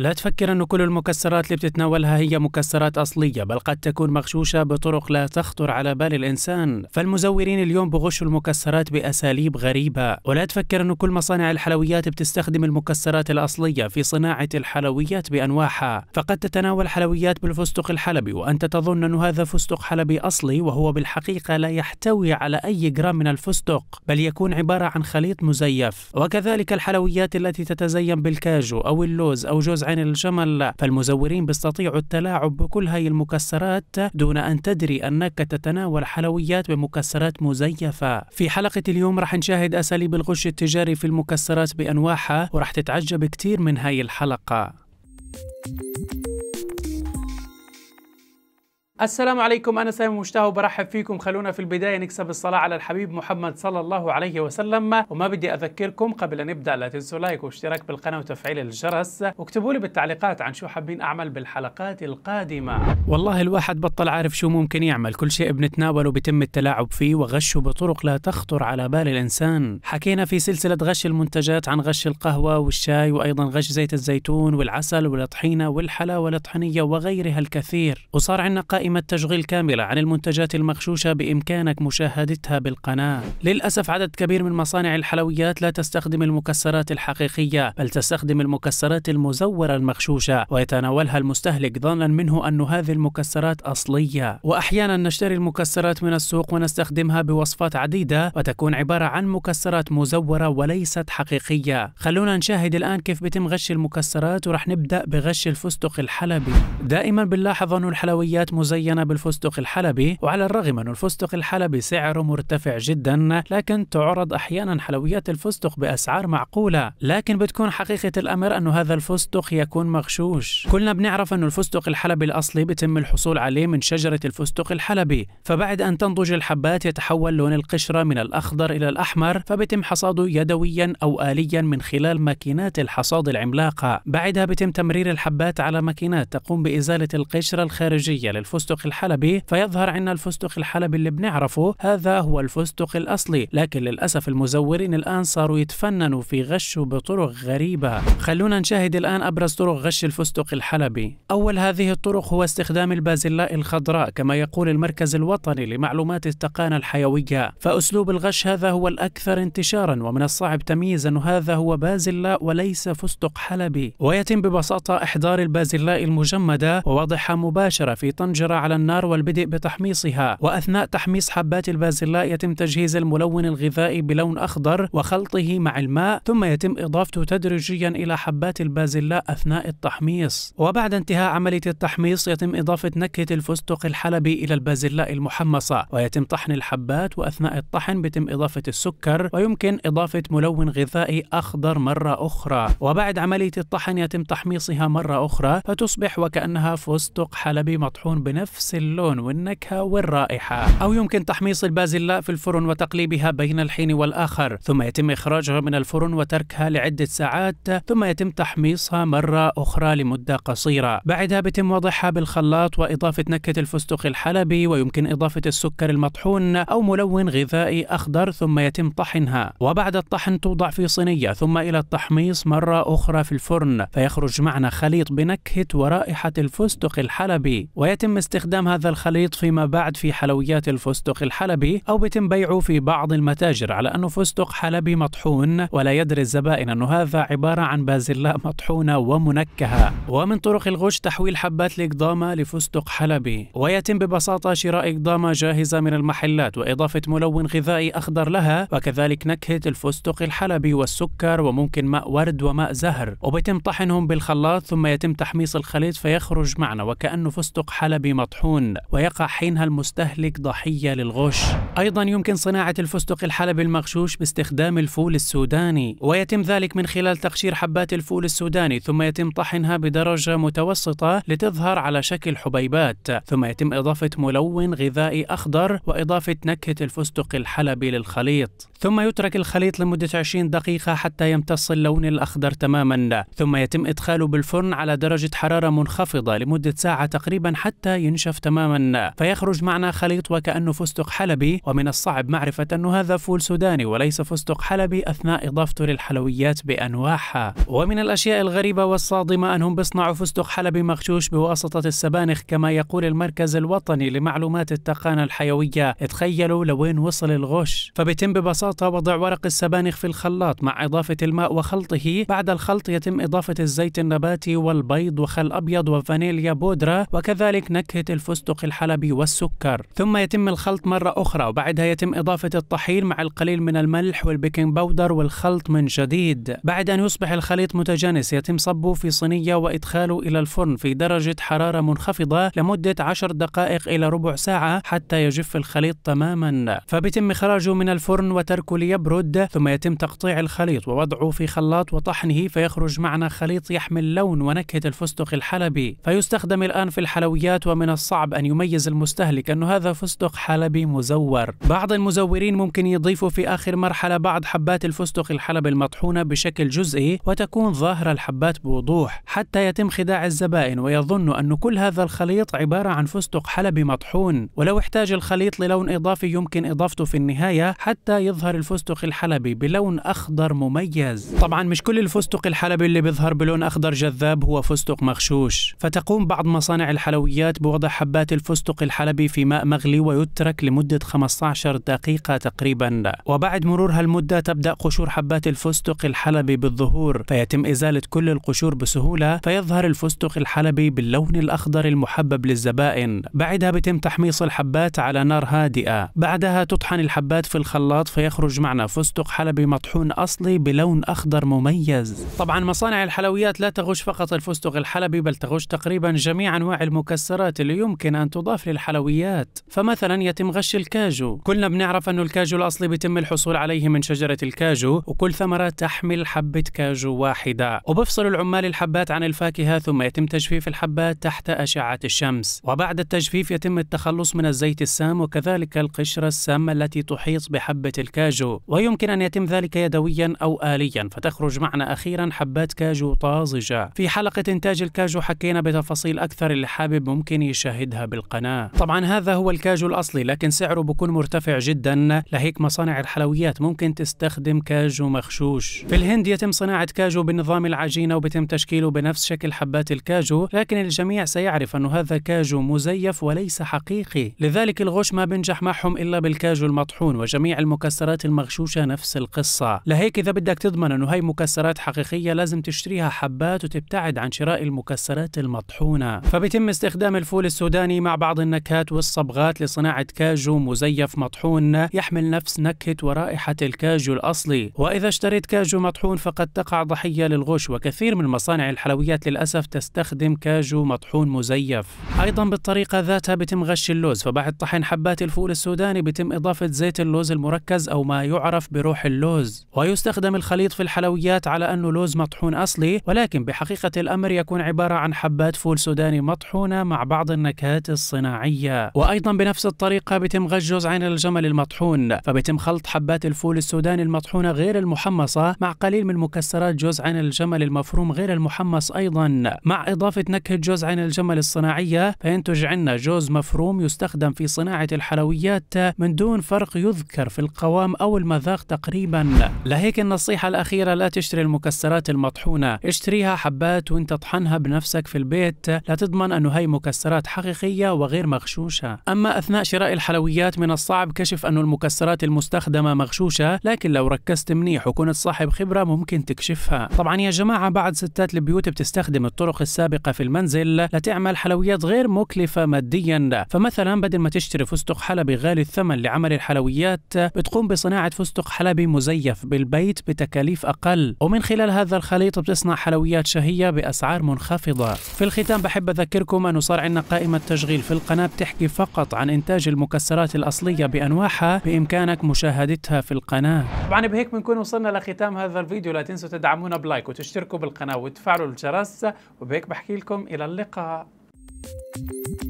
لا تفكر أن كل المكسرات اللي بتتناولها هي مكسرات أصلية بل قد تكون مغشوشة بطرق لا تخطر على بال الإنسان فالمزورين اليوم بغشوا المكسرات بأساليب غريبة ولا تفكر أن كل مصانع الحلويات بتستخدم المكسرات الأصلية في صناعة الحلويات بأنواعها فقد تتناول حلويات بالفستق الحلبي وأنت تظن أن هذا فستق حلبي أصلي وهو بالحقيقة لا يحتوي على أي جرام من الفستق بل يكون عبارة عن خليط مزيف وكذلك الحلويات التي تتزين بالكاجو أو اللوز أو جوز عن الجمل فالمزورين بيستطيعوا التلاعب بكل هاي المكسرات دون أن تدري أنك تتناول حلويات بمكسرات مزيفة في حلقة اليوم رح نشاهد أساليب الغش التجاري في المكسرات بأنواعها ورح تتعجب كتير من هاي الحلقة thank you السلام عليكم أنا سامي مشتاق وبرحب فيكم خلونا في البداية نكسب الصلاة على الحبيب محمد صلى الله عليه وسلم وما بدي أذكركم قبل أن نبدأ لا تنسوا لايك واشتراك بالقناة وتفعيل الجرس واكتبوا لي بالتعليقات عن شو حابين أعمل بالحلقات القادمة والله الواحد بطل عارف شو ممكن يعمل كل شيء بنتناوله بيتم التلاعب فيه وغشه بطرق لا تخطر على بال الإنسان حكينا في سلسلة غش المنتجات عن غش القهوة والشاي وأيضا غش زيت الزيتون والعسل والطحينة والحلا والطحنية وغيرها الكثير وصار عندنا قائمة قائمة تشغيل كاملة عن المنتجات المغشوشة بإمكانك مشاهدتها بالقناة للأسف عدد كبير من مصانع الحلويات لا تستخدم المكسرات الحقيقية بل تستخدم المكسرات المزورة المغشوشة ويتناولها المستهلك ظنا منه أن هذه المكسرات أصلية وأحيانا نشتري المكسرات من السوق ونستخدمها بوصفات عديدة وتكون عبارة عن مكسرات مزورة وليست حقيقية خلونا نشاهد الآن كيف بتم غش المكسرات ورح نبدأ بغش الفستق الحلبي دائما بنلاحظ أن الحلويات مزينة مزينة بالفستق الحلبي وعلى الرغم أن الفستق الحلبي سعره مرتفع جدا لكن تعرض أحيانا حلويات الفستق بأسعار معقولة لكن بتكون حقيقة الأمر أنه هذا الفستق يكون مغشوش كلنا بنعرف أن الفستق الحلبي الأصلي بتم الحصول عليه من شجرة الفستق الحلبي فبعد أن تنضج الحبات يتحول لون القشرة من الأخضر إلى الأحمر فبتم حصاده يدويا أو آليا من خلال ماكينات الحصاد العملاقة بعدها بتم تمرير الحبات على ماكينات تقوم بإزالة القشرة الخارجية للفستق الفستق الحلبي فيظهر عندنا الفستق الحلبي اللي بنعرفه هذا هو الفستق الأصلي لكن للأسف المزورين الآن صاروا يتفننوا في غشه بطرق غريبة خلونا نشاهد الآن أبرز طرق غش الفستق الحلبي أول هذه الطرق هو استخدام البازلاء الخضراء كما يقول المركز الوطني لمعلومات التقانة الحيوية فأسلوب الغش هذا هو الأكثر انتشارا ومن الصعب تمييز أن هذا هو بازلاء وليس فستق حلبي ويتم ببساطة إحضار البازلاء المجمدة ووضعها مباشرة في طنجرة على النار والبدء بتحميصها وأثناء تحميص حبات البازلاء يتم تجهيز الملون الغذائي بلون أخضر وخلطه مع الماء ثم يتم إضافته تدريجيا إلى حبات البازلاء أثناء التحميص وبعد انتهاء عملية التحميص يتم إضافة نكهة الفستق الحلبي إلى البازلاء المحمصة ويتم طحن الحبات وأثناء الطحن بتم إضافة السكر ويمكن إضافة ملون غذائي أخضر مرة أخرى وبعد عملية الطحن يتم تحميصها مرة أخرى فتصبح وكأنها فستق حلبي مطحون بنفس بنفس اللون والنكهة والرائحة أو يمكن تحميص البازلاء في الفرن وتقليبها بين الحين والآخر ثم يتم إخراجها من الفرن وتركها لعدة ساعات ثم يتم تحميصها مرة أخرى لمدة قصيرة بعدها بتم وضعها بالخلاط وإضافة نكهة الفستق الحلبي ويمكن إضافة السكر المطحون أو ملون غذائي أخضر ثم يتم طحنها وبعد الطحن توضع في صينية ثم إلى التحميص مرة أخرى في الفرن فيخرج معنا خليط بنكهة ورائحة الفستق الحلبي ويتم استخدام هذا الخليط فيما بعد في حلويات الفستق الحلبي أو بيتم بيعه في بعض المتاجر على أنه فستق حلبي مطحون ولا يدري الزبائن أنه هذا عبارة عن بازلاء مطحونة ومنكهة ومن طرق الغش تحويل حبات الإقضامة لفستق حلبي ويتم ببساطة شراء إقضامة جاهزة من المحلات وإضافة ملون غذائي أخضر لها وكذلك نكهة الفستق الحلبي والسكر وممكن ماء ورد وماء زهر وبيتم طحنهم بالخلاط ثم يتم تحميص الخليط فيخرج معنا وكأنه فستق حلبي المطحون ويقع حينها المستهلك ضحية للغش أيضا يمكن صناعة الفستق الحلبي المغشوش باستخدام الفول السوداني ويتم ذلك من خلال تقشير حبات الفول السوداني ثم يتم طحنها بدرجة متوسطة لتظهر على شكل حبيبات ثم يتم إضافة ملون غذائي أخضر وإضافة نكهة الفستق الحلبي للخليط ثم يترك الخليط لمدة 20 دقيقة حتى يمتص اللون الأخضر تماما ثم يتم إدخاله بالفرن على درجة حرارة منخفضة لمدة ساعة تقريبا حتى ينشف تماما فيخرج معنا خليط وكأنه فستق حلبي ومن الصعب معرفة أنه هذا فول سوداني وليس فستق حلبي أثناء إضافته للحلويات بأنواعها ومن الأشياء الغريبة والصادمة أنهم بيصنعوا فستق حلبي مغشوش بواسطة السبانخ كما يقول المركز الوطني لمعلومات التقانة الحيوية تخيلوا لوين وصل الغش فبيتم ببساطة وضع ورق السبانخ في الخلاط مع إضافة الماء وخلطه بعد الخلط يتم إضافة الزيت النباتي والبيض وخل أبيض وفانيليا بودرة وكذلك نكهة الفستق الحلبي والسكر ثم يتم الخلط مرة أخرى وبعدها يتم إضافة الطحين مع القليل من الملح والبيكنج باودر والخلط من جديد بعد أن يصبح الخليط متجانس يتم صبه في صينية وإدخاله إلى الفرن في درجة حرارة منخفضة لمدة 10 دقائق إلى ربع ساعة حتى يجف الخليط تماما فبيتم إخراجه من الفرن وتركه ليبرد ثم يتم تقطيع الخليط ووضعه في خلاط وطحنه فيخرج معنا خليط يحمل لون ونكهة الفستق الحلبي فيستخدم الآن في الحلويات ومن من الصعب أن يميز المستهلك أن هذا فستق حلبي مزور بعض المزورين ممكن يضيفوا في آخر مرحلة بعض حبات الفستق الحلبي المطحونة بشكل جزئي وتكون ظاهرة الحبات بوضوح حتى يتم خداع الزبائن ويظن أن كل هذا الخليط عبارة عن فستق حلبي مطحون ولو احتاج الخليط للون إضافي يمكن إضافته في النهاية حتى يظهر الفستق الحلبي بلون أخضر مميز طبعا مش كل الفستق الحلبي اللي بيظهر بلون أخضر جذاب هو فستق مغشوش فتقوم بعض مصانع الحلويات بوضع وضع حبات الفستق الحلبي في ماء مغلي ويترك لمدة 15 دقيقة تقريبا وبعد مرور هالمدة تبدأ قشور حبات الفستق الحلبي بالظهور فيتم إزالة كل القشور بسهولة فيظهر الفستق الحلبي باللون الأخضر المحبب للزبائن بعدها بتم تحميص الحبات على نار هادئة بعدها تطحن الحبات في الخلاط فيخرج معنا فستق حلبي مطحون أصلي بلون أخضر مميز طبعا مصانع الحلويات لا تغش فقط الفستق الحلبي بل تغش تقريبا جميع أنواع المكسرات اللي يمكن أن تضاف للحلويات فمثلا يتم غش الكاجو كلنا بنعرف أنه الكاجو الأصلي بيتم الحصول عليه من شجرة الكاجو وكل ثمرة تحمل حبة كاجو واحدة وبفصل العمال الحبات عن الفاكهة ثم يتم تجفيف الحبات تحت أشعة الشمس وبعد التجفيف يتم التخلص من الزيت السام وكذلك القشرة السامة التي تحيط بحبة الكاجو ويمكن أن يتم ذلك يدويا أو آليا فتخرج معنا أخيرا حبات كاجو طازجة في حلقة إنتاج الكاجو حكينا بتفاصيل أكثر اللي حابب ممكن يشاهدها بالقناة طبعا هذا هو الكاجو الأصلي لكن سعره بكون مرتفع جدا لهيك مصانع الحلويات ممكن تستخدم كاجو مخشوش في الهند يتم صناعة كاجو بنظام العجينة وبتم تشكيله بنفس شكل حبات الكاجو لكن الجميع سيعرف أنه هذا كاجو مزيف وليس حقيقي لذلك الغش ما بنجح معهم إلا بالكاجو المطحون وجميع المكسرات المغشوشة نفس القصة لهيك إذا بدك تضمن أنه هاي مكسرات حقيقية لازم تشتريها حبات وتبتعد عن شراء المكسرات المطحونة فبتم استخدام الفول التحول السوداني مع بعض النكهات والصبغات لصناعة كاجو مزيف مطحون يحمل نفس نكهة ورائحة الكاجو الأصلي وإذا اشتريت كاجو مطحون فقد تقع ضحية للغش وكثير من مصانع الحلويات للأسف تستخدم كاجو مطحون مزيف أيضا بالطريقة ذاتها بتم غش اللوز فبعد طحن حبات الفول السوداني بتم إضافة زيت اللوز المركز أو ما يعرف بروح اللوز ويستخدم الخليط في الحلويات على أنه لوز مطحون أصلي ولكن بحقيقة الأمر يكون عبارة عن حبات فول سوداني مطحونة مع بعض بعض النكهات الصناعية وأيضا بنفس الطريقة بتم غش عين الجمل المطحون فبتم خلط حبات الفول السوداني المطحونة غير المحمصة مع قليل من مكسرات جوز عين الجمل المفروم غير المحمص أيضا مع إضافة نكهة جوز عين الجمل الصناعية فينتج عنا جوز مفروم يستخدم في صناعة الحلويات من دون فرق يذكر في القوام أو المذاق تقريبا لهيك النصيحة الأخيرة لا تشتري المكسرات المطحونة اشتريها حبات وانت تطحنها بنفسك في البيت لا تضمن أنه هي مكسرات مكسرات حقيقية وغير مغشوشة أما أثناء شراء الحلويات من الصعب كشف أن المكسرات المستخدمة مغشوشة لكن لو ركزت منيح وكنت صاحب خبرة ممكن تكشفها طبعا يا جماعة بعض ستات البيوت بتستخدم الطرق السابقة في المنزل لتعمل حلويات غير مكلفة ماديا فمثلا بدل ما تشتري فستق حلبي غالي الثمن لعمل الحلويات بتقوم بصناعة فستق حلبي مزيف بالبيت بتكاليف أقل ومن خلال هذا الخليط بتصنع حلويات شهية بأسعار منخفضة في الختام بحب أذكركم أنه صار عندنا قائمة تشغيل في القناة بتحكي فقط عن إنتاج المكسرات الأصلية بأنواعها بإمكانك مشاهدتها في القناة طبعا بهيك بنكون وصلنا لختام هذا الفيديو لا تنسوا تدعمونا بلايك وتشتركوا بالقناة وتفعلوا الجرس وبهيك بحكي لكم إلى اللقاء Thank you.